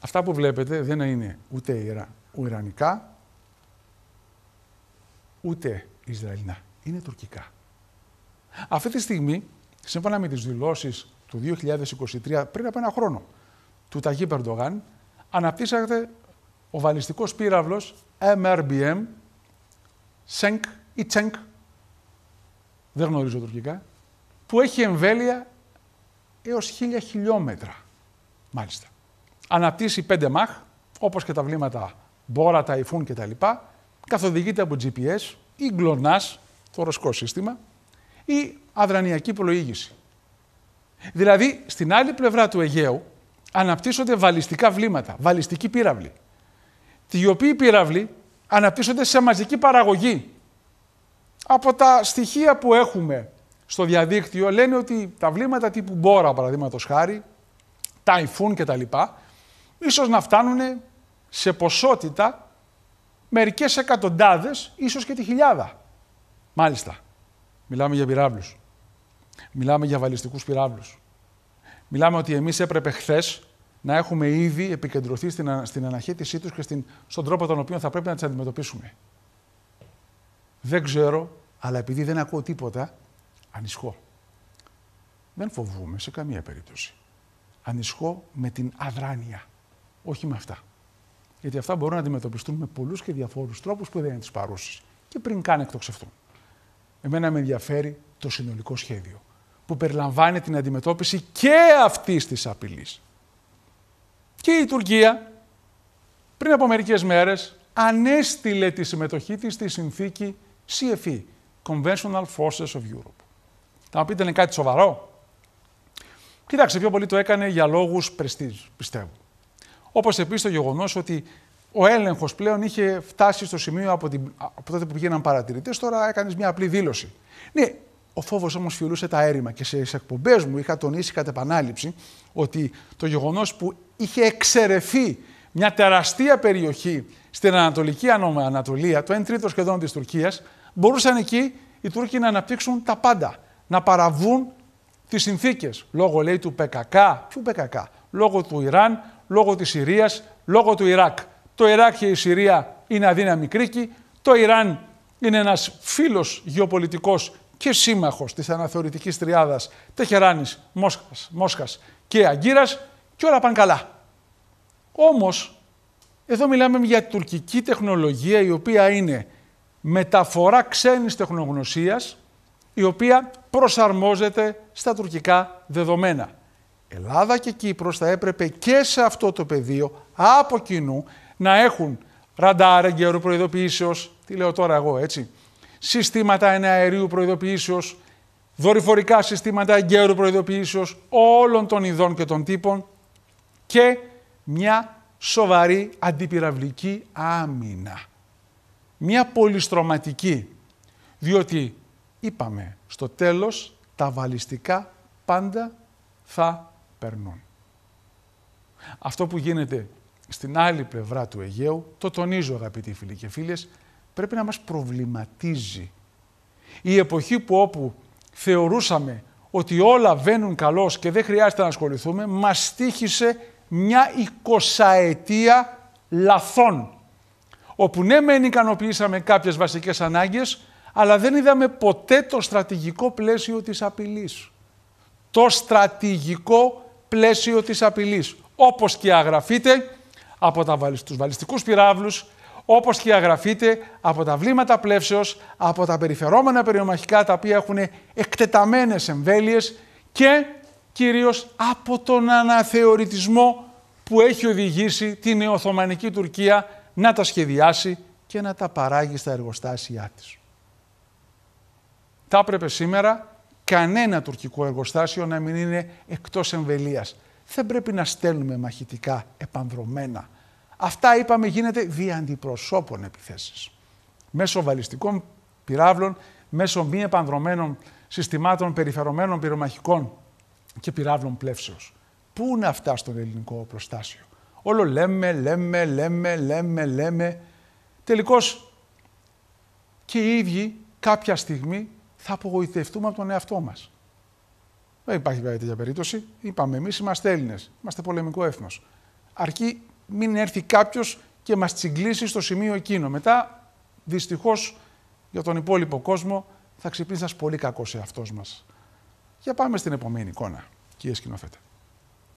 Αυτά που βλέπετε δεν είναι ούτε ουρανικά, ούτε Ισραηλινά. Είναι τουρκικά. Αυτή τη στιγμή, σύμφωνα με τις δηλώσεις του 2023, πριν από ένα χρόνο, του Ταγί Περντογάν, αναπτύσσεται ο βαλιστικός πύραυλος MRBM, Σενκ ή Τσενκ, δεν γνωρίζω τουρκικά, που έχει εμβέλεια έως χίλια χιλιόμετρα. Μάλιστα. Αναπτύσσει 5 μαχ, όπως και τα βλήματα μπόρα, τα λοιπά, κτλ. Καθοδηγείται από GPS ή γκλονάς, το ρωσικό σύστημα, ή αδρανιακή πλοήγηση. Δηλαδή, στην άλλη πλευρά του Αιγαίου αναπτύσσονται βαλιστικά βλήματα, βαλιστικοί πύραυλοι. Οι οποίοι πύραυλοι αναπτύσσονται σε μαζική παραγωγή. Από τα στοιχεία που έχουμε στο διαδίκτυο λένε ότι τα βλήματα τύπου Μπόρα, παραδείγματος χάρη, Ταϊφούν κτλ., ίσως να φτάνουν σε ποσότητα μερικές εκατοντάδες ίσως και τη χιλιάδα. Μάλιστα, μιλάμε για πυράβλους. Μιλάμε για βαλιστικούς πυράβλους. Μιλάμε ότι εμείς έπρεπε χθες να έχουμε ήδη επικεντρωθεί στην, στην αναχέτησή τους και στην, στον τρόπο τον οποίο θα πρέπει να τις αντιμετωπίσουμε. Δεν ξέρω, αλλά επειδή δεν ακούω τίποτα, Ανισχώ. Δεν φοβούμαι σε καμία περίπτωση. Ανισχώ με την αδράνεια, όχι με αυτά. Γιατί αυτά μπορούν να αντιμετωπιστούν με πολλούς και διαφόρους τρόπους που δεν είναι τη παρούση και πριν καν εκτοξευτούν. Εμένα με ενδιαφέρει το συνολικό σχέδιο που περιλαμβάνει την αντιμετώπιση και αυτής της απειλής. Και η Τουρκία πριν από μερικές μέρες ανέστηλε τη συμμετοχή της στη συνθήκη CFE, Conventional Forces of Europe. Θα μου πείτε, είναι κάτι σοβαρό. Κοιτάξτε, πιο πολύ το έκανε για λόγους πρεστή, πιστεύω. Όπως επίσης το γεγονός ότι ο έλεγχος πλέον είχε φτάσει στο σημείο από, την, από τότε που πήγαιναν παρατηρητές, τώρα έκανες μια απλή δήλωση. Ναι, ο φόβος όμως φιλούσε τα έρημα και σε εκπομπές μου είχα τονίσει κατά επανάληψη ότι το γεγονός που είχε εξαιρεθεί μια τεραστία περιοχή στην Ανατολική Ανατολία, το 1 τρίτο σχεδόν της Τουρκίας, μπορούσαν εκεί οι Τούρκοι να αναπτύξουν τα πάντα να παραβούν τις συνθήκες. Λόγω λέει του ΠΚΚ, ποιου ΠΚΚ, λόγω του Ιράν, λόγω της Συρίας, λόγω του Ιράκ. Το Ιράκ και η Συρία είναι αδύναμη κρίκη, το Ιράν είναι ένας φίλος γεωπολιτικός και σύμμαχος της αναθεωρητικής τριάδας Τεχεράνης, Μόσχας, Μόσχας και Αγκύρας και όλα πάνε καλά. Όμως, εδώ μιλάμε για τουρκική τεχνολογία η οποία είναι μεταφορά ξένης τεχνογνωσίας η οποία προσαρμόζεται στα τουρκικά δεδομένα. Ελλάδα και Κύπρος θα έπρεπε και σε αυτό το πεδίο από κοινού να έχουν ραντάρ εγκαιρού προειδοποιήσεως, τι λέω τώρα εγώ έτσι, συστήματα εναερίου προειδοποιήσεως, δορυφορικά συστήματα εγκαίρου προειδοποιήσεως όλων των ειδών και των τύπων και μια σοβαρή αντιπυραυλική άμυνα. Μια πολυστρωματική, διότι είπαμε, στο τέλος τα βαλιστικά πάντα θα περνούν. Αυτό που γίνεται στην άλλη πλευρά του Αιγαίου, το τονίζω αγαπητοί φίλοι και φίλες, πρέπει να μας προβληματίζει. Η εποχή που όπου θεωρούσαμε ότι όλα βαίνουν καλώς και δεν χρειάζεται να ασχοληθούμε, μας στήχησε μια εικοσαετία λαθών, όπου ναι μεν ικανοποιήσαμε κάποιες βασικές ανάγκες, αλλά δεν είδαμε ποτέ το στρατηγικό πλαίσιο της απειλής. Το στρατηγικό πλαίσιο της απειλής. Όπως και αγραφείται από τα, τους βαλιστικούς πυράβλους, όπως και αγραφείται από τα βλήματα πλεύσεως, από τα περιφερόμενα περιομαχικά τα οποία έχουν εκτεταμένες εμβέλειες και κυρίως από τον αναθεωρητισμό που έχει οδηγήσει την Οθωμανική Τουρκία να τα σχεδιάσει και να τα παράγει στα εργοστάσια της. Θα έπρεπε σήμερα κανένα τουρκικό εργοστάσιο να μην είναι εκτός εμβελίας. Δεν πρέπει να στέλνουμε μαχητικά επανδρομένα. Αυτά είπαμε γίνεται δια αντιπροσώπων επιθέσεις. Μέσω βαλιστικών πυράβλων, μέσω μη επανδρομένων συστημάτων περιφερωμένων πυρομαχικών και πυράβλων πλεύσεως. Πού είναι αυτά στον ελληνικό προστάσιο. Όλο λέμε, λέμε, λέμε, λέμε, λέμε. Τελικώς και οι ίδιοι κάποια στιγμή θα απογοητευτούμε από τον εαυτό μας. Δεν υπάρχει βέβαια τέτοια περίπτωση. Είπαμε, εμείς είμαστε Έλληνες. Είμαστε πολεμικό έθνος. Αρκεί μην έρθει κάποιος και μας τσιγκλίσει στο σημείο εκείνο. Μετά, δυστυχώς για τον υπόλοιπο κόσμο, θα ξυπνήσει ένας πολύ κακός εαυτός μας. Για πάμε στην επόμενη εικόνα, κύριε Σκηνοφέτα.